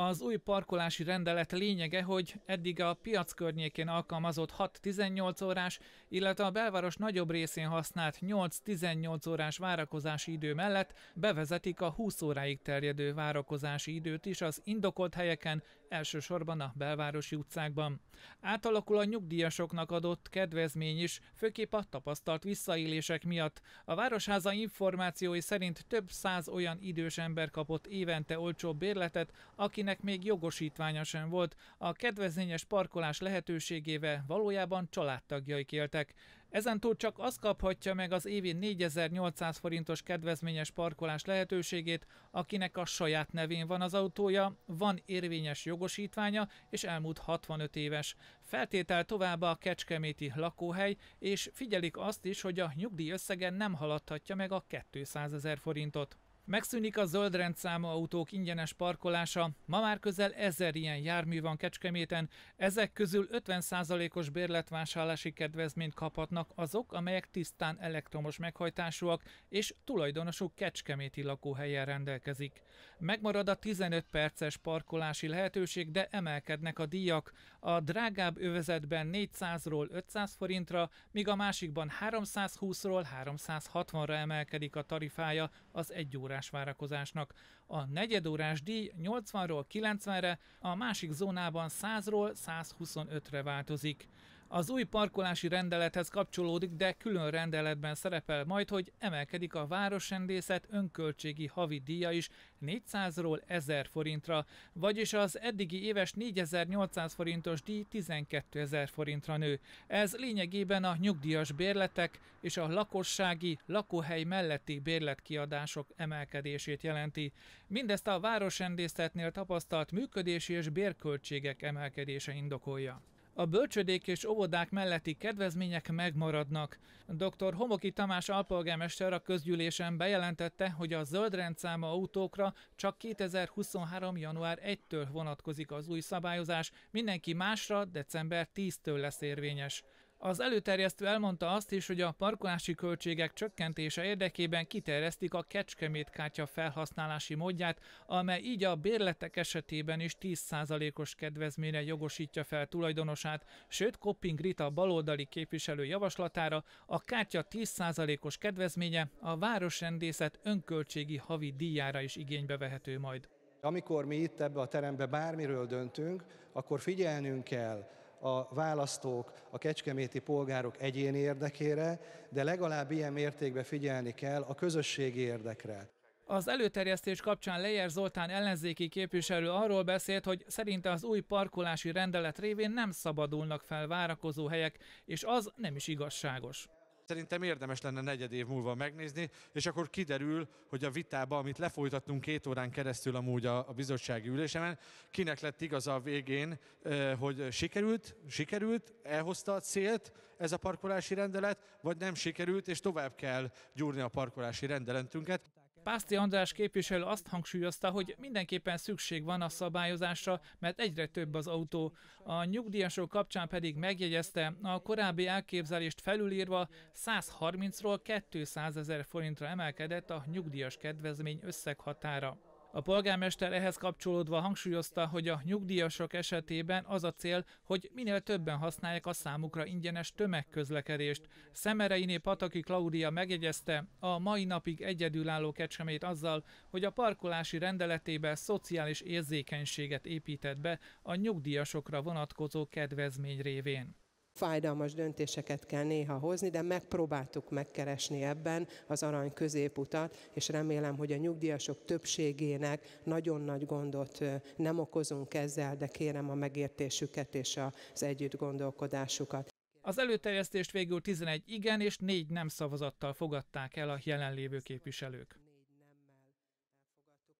Az új parkolási rendelet lényege, hogy eddig a piac környékén alkalmazott 6-18 órás, illetve a belváros nagyobb részén használt 8-18 órás várakozási idő mellett bevezetik a 20 óráig terjedő várakozási időt is az indokolt helyeken elsősorban a belvárosi utcákban. Átalakul a nyugdíjasoknak adott kedvezmény is, főképp a tapasztalt visszaélések miatt. A Városháza információi szerint több száz olyan idős ember kapott évente olcsóbb bérletet, akinek még jogosítványa sem volt. A kedvezményes parkolás lehetőségével valójában családtagjaik éltek. Ezentúl csak az kaphatja meg az évi 4800 forintos kedvezményes parkolás lehetőségét, akinek a saját nevén van az autója, van érvényes jogosítványa és elmúlt 65 éves. Feltétel továbbá a kecskeméti lakóhely, és figyelik azt is, hogy a nyugdíj összege nem haladhatja meg a 200 ezer forintot. Megszűnik a zöld rendszámú autók ingyenes parkolása, ma már közel ezer ilyen jármű van Kecskeméten, ezek közül 50%-os bérletvásárlási kedvezményt kaphatnak azok, amelyek tisztán elektromos meghajtásúak, és tulajdonosuk Kecskeméti lakóhelyen rendelkezik. Megmarad a 15 perces parkolási lehetőség, de emelkednek a díjak. A drágább övezetben 400-ról 500 forintra, míg a másikban 320-ról 360-ra emelkedik a tarifája az egy órán órás várakozásnak. A negyedórás díj 80-ról 90-re, a másik zónában 100-ról 125-re változik. Az új parkolási rendelethez kapcsolódik, de külön rendeletben szerepel majd, hogy emelkedik a városrendészet önköltségi havi díja is 400-ról 1000 forintra, vagyis az eddigi éves 4800 forintos díj 12000 forintra nő. Ez lényegében a nyugdíjas bérletek és a lakossági, lakóhely melletti bérletkiadások emelkedését jelenti. Mindezt a városrendészetnél tapasztalt működési és bérköltségek emelkedése indokolja. A bölcsödék és óvodák melletti kedvezmények megmaradnak. Dr. Homoki Tamás alpolgármester a közgyűlésen bejelentette, hogy a zöld rendszáma autókra csak 2023. január 1-től vonatkozik az új szabályozás, mindenki másra december 10-től lesz érvényes. Az előterjesztő elmondta azt is, hogy a parkolási költségek csökkentése érdekében kiterjesztik a kecskemét kártya felhasználási módját, amely így a bérletek esetében is 10%-os kedvezményre jogosítja fel tulajdonosát, sőt Kopping Rita baloldali képviselő javaslatára a kártya 10%-os kedvezménye a városrendészet önköltségi havi díjára is igénybe vehető majd. Amikor mi itt ebbe a terembe bármiről döntünk, akkor figyelnünk kell, a választók, a kecskeméti polgárok egyéni érdekére, de legalább ilyen mértékben figyelni kell a közösségi érdekre. Az előterjesztés kapcsán Lejer Zoltán ellenzéki képviselő arról beszélt, hogy szerinte az új parkolási rendelet révén nem szabadulnak fel várakozó helyek, és az nem is igazságos. Szerintem érdemes lenne negyed év múlva megnézni, és akkor kiderül, hogy a vitába, amit lefolytattunk két órán keresztül amúgy a, a bizottsági ülésemen, kinek lett igaza a végén, hogy sikerült, sikerült, elhozta a célt ez a parkolási rendelet, vagy nem sikerült, és tovább kell gyúrni a parkolási rendeletünket. Pászti András képviselő azt hangsúlyozta, hogy mindenképpen szükség van a szabályozásra, mert egyre több az autó. A nyugdíjasok kapcsán pedig megjegyezte, a korábbi elképzelést felülírva 130-ról 200 ezer forintra emelkedett a nyugdíjas kedvezmény összeghatára. A polgármester ehhez kapcsolódva hangsúlyozta, hogy a nyugdíjasok esetében az a cél, hogy minél többen használják a számukra ingyenes tömegközlekedést. Szemereiné Pataki Klaudia megjegyezte, a mai napig egyedülálló kecsemét azzal, hogy a parkolási rendeletébe szociális érzékenységet épített be a nyugdíjasokra vonatkozó kedvezmény révén fájdalmas döntéseket kell néha hozni, de megpróbáltuk megkeresni ebben az arany középutat, és remélem, hogy a nyugdíjasok többségének nagyon nagy gondot nem okozunk ezzel, de kérem a megértésüket és az együtt gondolkodásukat. Az előterjesztést végül 11 igen és 4 nem szavazattal fogadták el a jelenlévő képviselők.